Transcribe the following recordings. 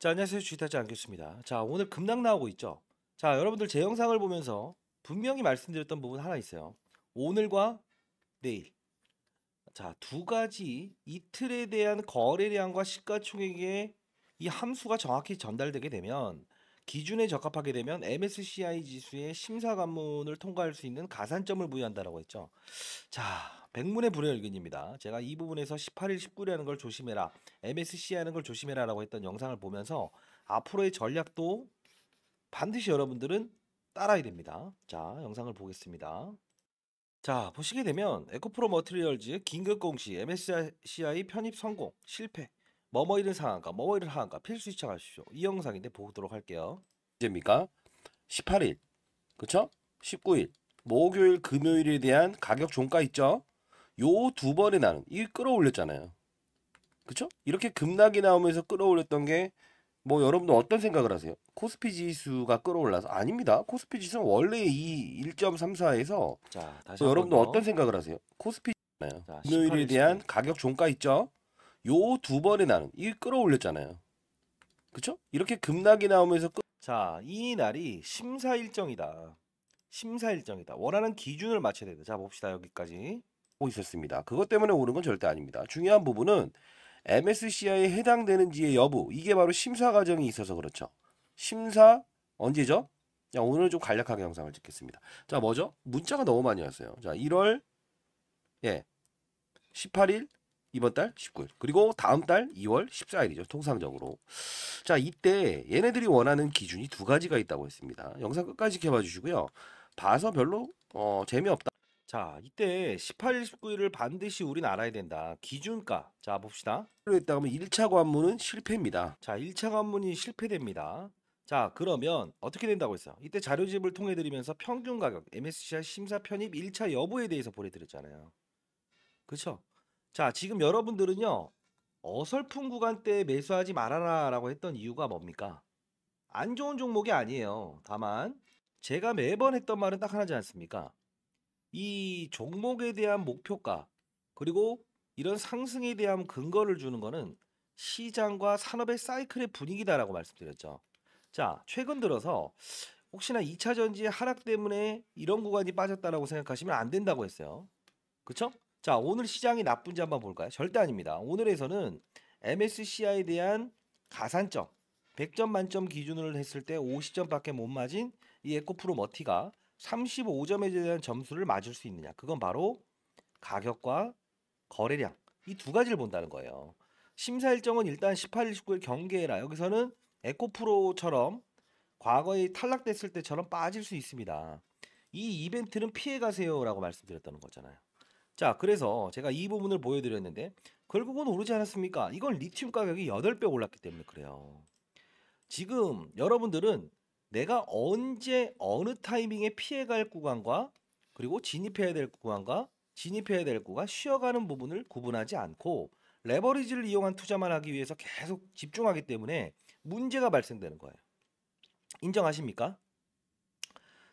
자, 안녕하세요. 주식타자 안교수입니다. 자, 오늘 급락 나오고 있죠. 자, 여러분들 제 영상을 보면서 분명히 말씀드렸던 부분 하나 있어요. 오늘과 내일. 자, 두 가지 이틀에 대한 거래량과 시가총액의 이 함수가 정확히 전달되게 되면 기준에 적합하게 되면 MSCI 지수의 심사 관문을 통과할 수 있는 가산점을 부여한다라고 했죠. 자, 백문의 불여 일견입니다. 제가 이 부분에서 18일, 19일이라는 걸 조심해라, MSCI라는 걸 조심해라라고 했던 영상을 보면서 앞으로의 전략도 반드시 여러분들은 따라야 됩니다. 자, 영상을 보겠습니다. 자, 보시게 되면 에코프로 머트리얼즈 긴급 공시 MSCI 편입 성공 실패 뭐뭐 뭐 이런 상한과 뭐뭐 이런 하한과 필수 시청하십시오. 이 영상인데 보도록 할게요. 언제입니까? 18일, 그렇죠? 19일, 목요일, 금요일에 대한 가격 종가 있죠? 요 두번에 나는 이 끌어올렸잖아요. 그렇죠? 이렇게 급락이 나오면서 끌어올렸던 게 뭐 여러분들 어떤 생각을 하세요? 코스피 지수가 끌어올라서 아닙니다. 코스피 지수는 원래 이 1.34에서 자, 다시 여러분들 어떤 생각을 하세요? 코스피 자, 금요일에 대한 가격 종가 있죠? 요두 번의 나는이 끌어올렸잖아요. 그쵸 이렇게 급락이 나오면서 끄... 자, 이 날이 심사 일정이다. 심사 일정이다. 원하는 기준을 맞춰야 된다. 자, 봅시다. 여기까지. 고 있었습니다. 그것 때문에 오른 건 절대 아닙니다. 중요한 부분은 MSCI에 해당되는지의 여부. 이게 바로 심사 과정이 있어서 그렇죠. 심사 언제죠? 자, 오늘 좀 간략하게 영상을 찍겠습니다. 자, 뭐죠? 문자가 너무 많이 왔어요. 자, 1월 예. 18일 이번 달 19일 그리고 다음 달 2월 14일이죠 통상적으로 자 이때 얘네들이 원하는 기준이 두 가지가 있다고 했습니다 영상 끝까지 지켜봐 주시고요 봐서 별로 어, 재미없다 자 이때 18일 19일을 반드시 우린 알아야 된다 기준가 자 봅시다 했다 하면 1차 관문은 실패입니다 자 1차 관문이 실패됩니다 자 그러면 어떻게 된다고 했어요 이때 자료집을 통해 드리면서 평균 가격 MSCI 심사 편입 1차 여부에 대해서 보내드렸잖아요 그쵸 그렇죠? 자, 지금 여러분들은요. 어설픈 구간 때 매수하지 말아라라고 했던 이유가 뭡니까? 안 좋은 종목이 아니에요. 다만 제가 매번 했던 말은 딱 하나지 않습니까? 이 종목에 대한 목표가 그리고 이런 상승에 대한 근거를 주는 것은 시장과 산업의 사이클의 분위기다라고 말씀드렸죠. 자, 최근 들어서 혹시나 2차 전지 하락 때문에 이런 구간이 빠졌다라고 생각하시면 안 된다고 했어요. 그쵸? 자, 오늘 시장이 나쁜지 한번 볼까요? 절대 아닙니다. 오늘에서는 MSCI에 대한 가산점 100점 만점 기준으로 했을 때 50점밖에 못 맞은 이 에코프로 머티가 35점에 대한 점수를 맞을 수 있느냐. 그건 바로 가격과 거래량 이 두 가지를 본다는 거예요. 심사 일정은 일단 18일, 19일 경계라 여기서는 에코프로처럼 과거에 탈락됐을 때처럼 빠질 수 있습니다. 이 이벤트는 피해 가세요라고 말씀드렸다는 거잖아요. 자, 그래서 제가 이 부분을 보여드렸는데 결국은 오르지 않았습니까? 이건 리튬 가격이 8배 올랐기 때문에 그래요. 지금 여러분들은 내가 언제 어느 타이밍에 피해갈 구간과 그리고 진입해야 될 구간과 진입해야 될 구간 쉬어가는 부분을 구분하지 않고 레버리지를 이용한 투자만 하기 위해서 계속 집중하기 때문에 문제가 발생되는 거예요. 인정하십니까?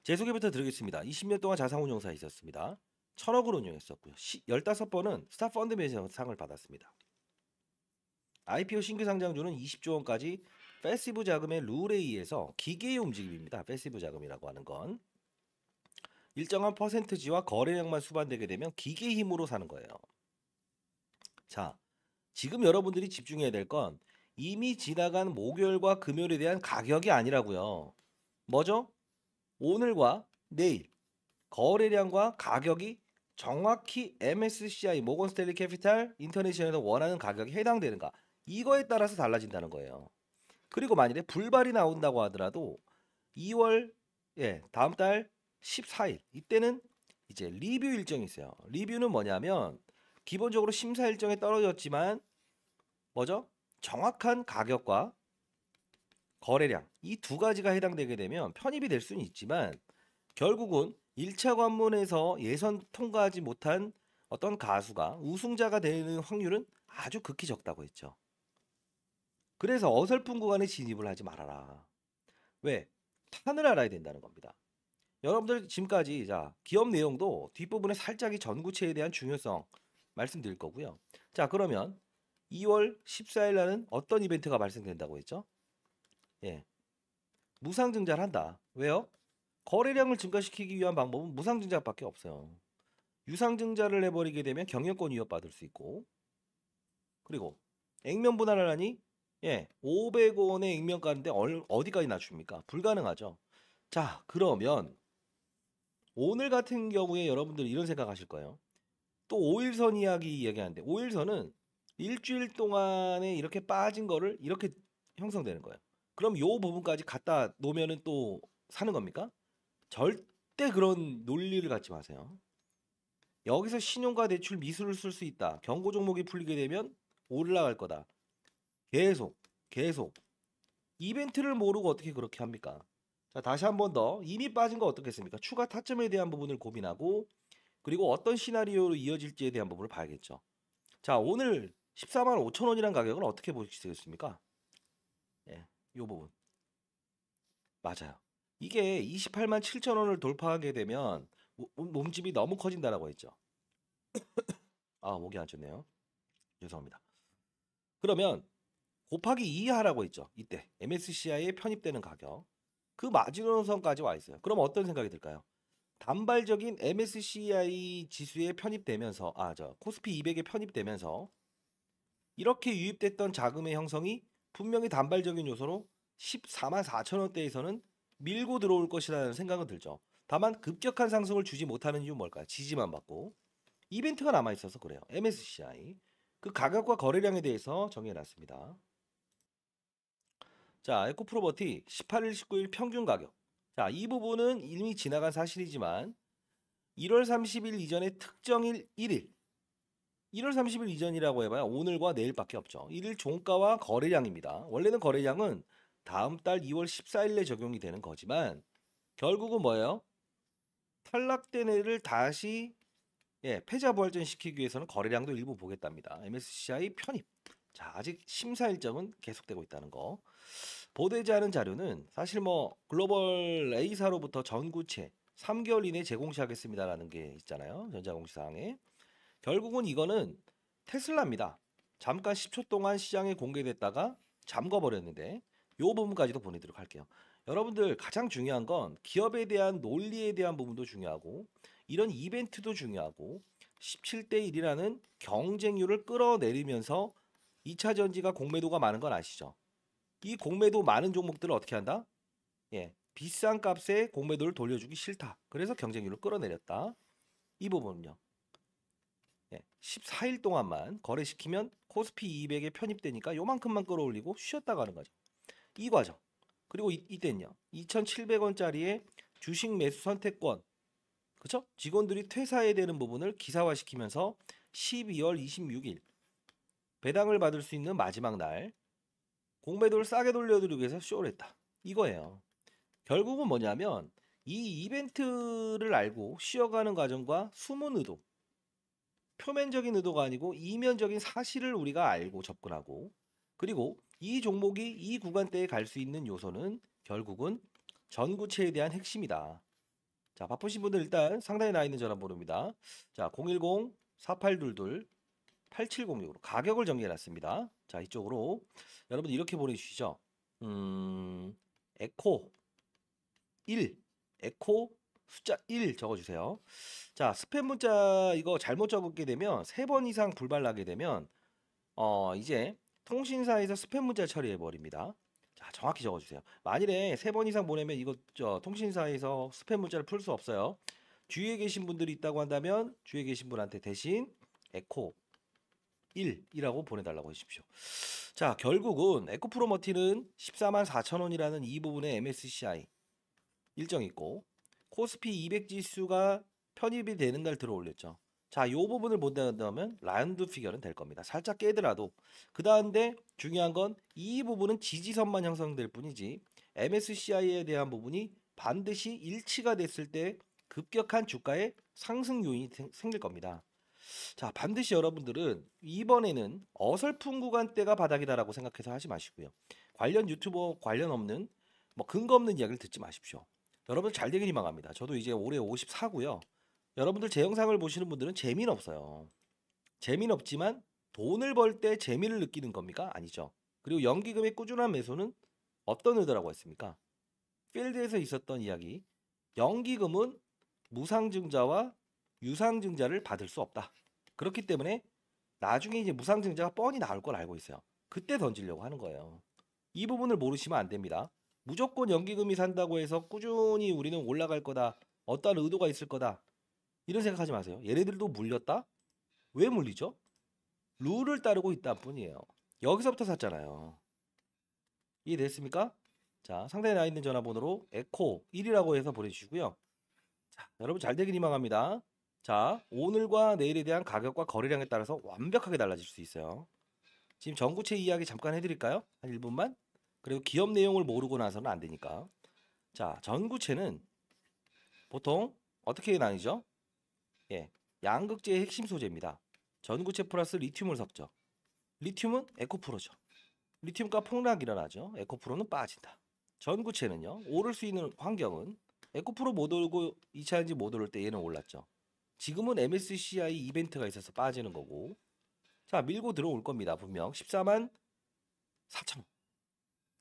제 소개부터 드리겠습니다. 20년 동안 자산운용사에 있었습니다. 1 0 0 0억을운영했었고요 15번은 스타 펀드 매니저 상을 받았습니다. IPO 신규 상장주는 20조 원까지 패시브 자금의 룰에 의해서 기계의 움직임입니다. 패시브 자금이라고 하는 건 일정한 퍼센트지와 거래량만 수반되게 되면 기계 힘으로 사는 거예요. 자, 지금 여러분들이 집중해야 될 건 이미 지나간 목요일과 금요일에 대한 가격이 아니라고요. 뭐죠? 오늘과 내일 거래량과 가격이 정확히 MSCI 모건스탠리 캐피탈 인터내셔널 원하는 가격에 해당되는가 이거에 따라서 달라진다는 거예요. 그리고 만일에 불발이 나온다고 하더라도 2월 예 다음 달 14일 이때는 이제 리뷰 일정이 있어요. 리뷰는 뭐냐면 기본적으로 심사 일정에 떨어졌지만 뭐죠? 정확한 가격과 거래량 이 두 가지가 해당되게 되면 편입이 될 수는 있지만 결국은 1차 관문에서 예선 통과하지 못한 어떤 가수가 우승자가 되는 확률은 아주 극히 적다고 했죠. 그래서 어설픈 구간에 진입을 하지 말아라. 왜? 탄을 알아야 된다는 겁니다. 여러분들 지금까지 자 기업 내용도 뒷부분에 살짝이 전구체에 대한 중요성 말씀드릴 거고요. 자 그러면 2월 14일 날은 어떤 이벤트가 발생된다고 했죠? 예, 무상증자를 한다. 왜요? 거래량을 증가시키기 위한 방법은 무상증자밖에 없어요. 유상증자를 해버리게 되면 경영권 위협받을 수 있고 그리고 액면 분할을 하니 예 500원의 액면가는데 어디까지 낮춥니까? 불가능하죠. 자 그러면 오늘 같은 경우에 여러분들 이런 생각하실 거예요. 또 5일선 이야기 얘기하는데 5일선은 일주일 동안에 이렇게 빠진 거를 이렇게 형성되는 거예요. 그럼 요 부분까지 갖다 놓으면은 또 사는 겁니까? 절대 그런 논리를 갖지 마세요. 여기서 신용과 대출 미수를 쓸 수 있다. 경고 종목이 풀리게 되면 올라갈 거다. 계속 계속 이벤트를 모르고 어떻게 그렇게 합니까? 자, 다시 한 번 더 이미 빠진 거 어떻겠습니까? 추가 타점에 대한 부분을 고민하고 그리고 어떤 시나리오로 이어질지에 대한 부분을 봐야겠죠. 자, 오늘 14만 5천 원이란 가격은 어떻게 보시겠습니까? 예, 요 부분 맞아요. 이게 28만 7천 원을 돌파하게 되면 뭐, 뭐, 몸집이 너무 커진다라고 했죠. 아 목이 안 좋네요. 죄송합니다. 그러면 곱하기 2 하라고 했죠. 이때 MSCI에 편입되는 가격 그 마지노선까지 와 있어요. 그럼 어떤 생각이 들까요? 단발적인 MSCI 지수에 편입되면서 아저 코스피 200에 편입되면서 이렇게 유입됐던 자금의 형성이 분명히 단발적인 요소로 14만 4천 원대에서는 밀고 들어올 것이라는 생각은 들죠. 다만 급격한 상승을 주지 못하는 이유 는 뭘까요? 지지만 받고 이벤트가 남아 있어서 그래요. MSCI 그 가격과 거래량에 대해서 정해놨습니다. 자, 에코프로버티 18일, 19일 평균 가격. 자, 이 부분은 이미 지나간 사실이지만 1월 30일 이전에 특정일 1일 1월 30일 이전이라고 해봐야 오늘과 내일밖에 없죠. 1일 종가와 거래량입니다. 원래는 거래량은 다음 달 2월 14일에 적용이 되는 거지만 결국은 뭐예요? 탈락된 애를 다시 예, 패자 부활전시키기 위해서는 거래량도 일부 보겠답니다. MSCI 편입. 자, 아직 심사 일정은 계속되고 있다는 거. 보도되지 않은 자료는 사실 뭐 글로벌 A사로부터 전구체 3개월 이내 제공시하겠습니다라는 게 있잖아요. 전자공시사항에. 결국은 이거는 테슬라입니다. 잠깐 10초 동안 시장에 공개됐다가 잠궈버렸는데 요 부분까지도 보내드리도록 할게요. 여러분들 가장 중요한 건 기업에 대한 논리에 대한 부분도 중요하고 이런 이벤트도 중요하고 17대 1이라는 경쟁률을 끌어내리면서 2차 전지가 공매도가 많은 건 아시죠? 이 공매도 많은 종목들을 어떻게 한다? 예, 비싼 값에 공매도를 돌려주기 싫다. 그래서 경쟁률을 끌어내렸다. 이 부분은요. 예, 14일 동안만 거래시키면 코스피 200에 편입되니까 요만큼만 끌어올리고 쉬었다 가는 거죠. 이 과정. 그리고 이, 때는요 2,700원짜리의 주식 매수 선택권. 그쵸 직원들이 퇴사해야 되는 부분을 기사화시키면서 12월 26일 배당을 받을 수 있는 마지막 날 공매도를 싸게 돌려드리기 위해서 쇼를 했다. 이거예요. 결국은 뭐냐면 이 이벤트를 알고 쉬어가는 과정과 숨은 의도, 표면적인 의도가 아니고 이면적인 사실을 우리가 알고 접근하고 그리고 이 종목이 이 구간대에 갈 수 있는 요소는 결국은 전구체에 대한 핵심이다. 자, 바쁘신 분들 일단 상단에 나 있는 전화번호입니다. 자, 010-4822-8706으로 가격을 정리해놨습니다. 자, 이쪽으로 여러분 이렇게 보내주시죠. 음, 에코 1, 에코 숫자 1 적어주세요. 자, 스팸 문자 이거 잘못 적게 되면 3번 이상 불발나게 되면 어, 이제 통신사에서 스팸 문자 를 처리해 버립니다. 자, 정확히 적어 주세요. 만일에 세 번 이상 보내면 이거 저 통신사에서 스팸 문자를 풀 수 없어요. 주위에 계신 분들이 있다고 한다면 주위에 계신 분한테 대신 에코 1이라고 보내달라고 하십시오 자, 결국은 에코 프로머티는 1 4 4 0 0 0 원이라는 이 부분에 MSCI 일정 있고 코스피 200 지수가 편입이 되는 날 들어올렸죠. 자, 요 부분을 본다면 라운드 피겨는 될 겁니다. 살짝 깨더라도. 그 다음에 중요한 건 이 부분은 지지선만 형성될 뿐이지 MSCI에 대한 부분이 반드시 일치가 됐을 때 급격한 주가의 상승 요인이 생길 겁니다. 자, 반드시 여러분들은 이번에는 어설픈 구간때가 바닥이다라고 생각해서 하지 마시고요. 관련 유튜버 관련 없는 뭐 근거 없는 이야기를 듣지 마십시오. 여러분 잘 되길 희망합니다. 저도 이제 올해 54고요. 여러분들 제 영상을 보시는 분들은 재미는 없어요. 재미는 없지만 돈을 벌 때 재미를 느끼는 겁니까? 아니죠. 그리고 연기금의 꾸준한 매수는 어떤 의도라고 했습니까? 필드에서 있었던 이야기. 연기금은 무상증자와 유상증자를 받을 수 없다. 그렇기 때문에 나중에 이제 무상증자가 뻔히 나올 걸 알고 있어요. 그때 던지려고 하는 거예요. 이 부분을 모르시면 안 됩니다. 무조건 연기금이 산다고 해서 꾸준히 우리는 올라갈 거다. 어떤 의도가 있을 거다. 이런 생각하지 마세요. 얘네들도 물렸다? 왜 물리죠? 룰을 따르고 있다 뿐이에요. 여기서부터 샀잖아요. 이해됐습니까? 자, 상단에 나 있는 전화번호로 에코 1이라고 해서 보내주시고요. 자, 여러분 잘 되길 희망합니다. 자, 오늘과 내일에 대한 가격과 거래량에 따라서 완벽하게 달라질 수 있어요. 지금 전구체 이야기 잠깐 해드릴까요? 한 1분만? 그리고 기업 내용을 모르고 나서는 안 되니까. 자, 전구체는 보통 어떻게 나뉘죠? 예, 양극재의 핵심 소재입니다. 전구체 플러스 리튬을 섞죠. 리튬은 에코프로죠. 리튬과 폭락이 일어나죠. 에코프로는 빠진다. 전구체는요. 오를 수 있는 환경은 에코프로 못 오르고 2차전지 못 오를 때 얘는 올랐죠. 지금은 MSCI 이벤트가 있어서 빠지는 거고 자 밀고 들어올 겁니다. 분명 14만 4천원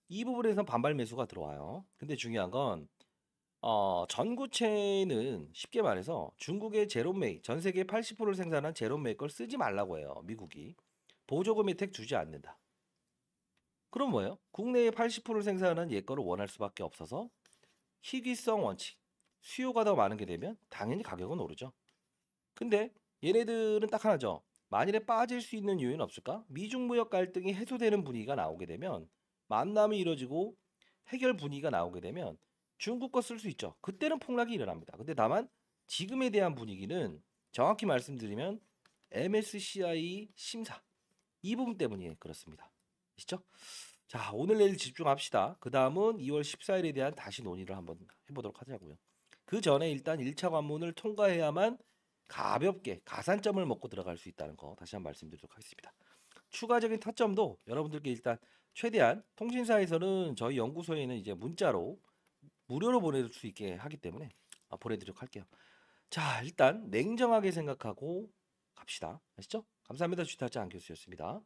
이 부분에선 반발 매수가 들어와요. 근데 중요한 건 어, 전구체는 쉽게 말해서 중국의 제롬메이, 전 세계 80%를 생산한 제롬메이 걸 쓰지 말라고 해요. 미국이. 보조금 혜택 주지 않는다. 그럼 뭐예요? 국내에 80%를 생산하는 얘 거를 원할 수밖에 없어서 희귀성 원칙. 수요가 더 많은 게 되면 당연히 가격은 오르죠. 근데 얘네들은 딱 하나죠. 만일에 빠질 수 있는 요인 없을까? 미중 무역 갈등이 해소되는 분위기가 나오게 되면 만남이 이뤄지고 해결 분위기가 나오게 되면 중국 거 쓸 수 있죠. 그때는 폭락이 일어납니다. 근데 다만 지금에 대한 분위기는 정확히 말씀드리면 MSCI 심사 이 부분 때문에 그렇습니다. 아시죠? 자, 오늘 내일 집중합시다. 그 다음은 2월 14일에 대한 다시 논의를 한번 해보도록 하자고요. 그 전에 일단 1차 관문을 통과해야만 가볍게 가산점을 먹고 들어갈 수 있다는 거 다시 한번 말씀드리도록 하겠습니다. 추가적인 타점도 여러분들께 일단 최대한 통신사에서는 저희 연구소에는 이제 문자로 무료로 보내줄수 있게 하기 때문에 아, 보내드리도록 할게요. 자 일단 냉정하게 생각하고 갑시다. 아시죠? 감사합니다. 주타자 교수였습니다.